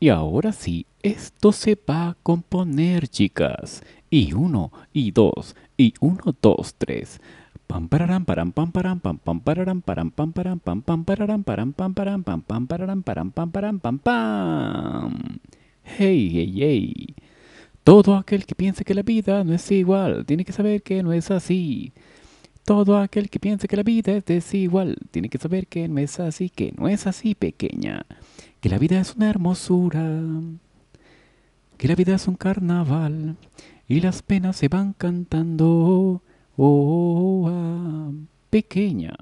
Y ahora sí, esto se va a componer, chicas. Y uno, y dos, y uno, dos, tres. Pam pararán, param, pam param, pam pam pararán, param, pam param, pam pam pararán, param, pam param, pam pam pararán, param, pam param, pam pam. Hey, hey, hey. Todo aquel que piense que la vida no es igual, tiene que saber que no es así. Todo aquel que piense que la vida es desigual, tiene que saber que no es así, que no es así, pequeña que la vida es una hermosura, que la vida es un carnaval y las penas se van cantando. Oh, oh, oh ah, pequeña.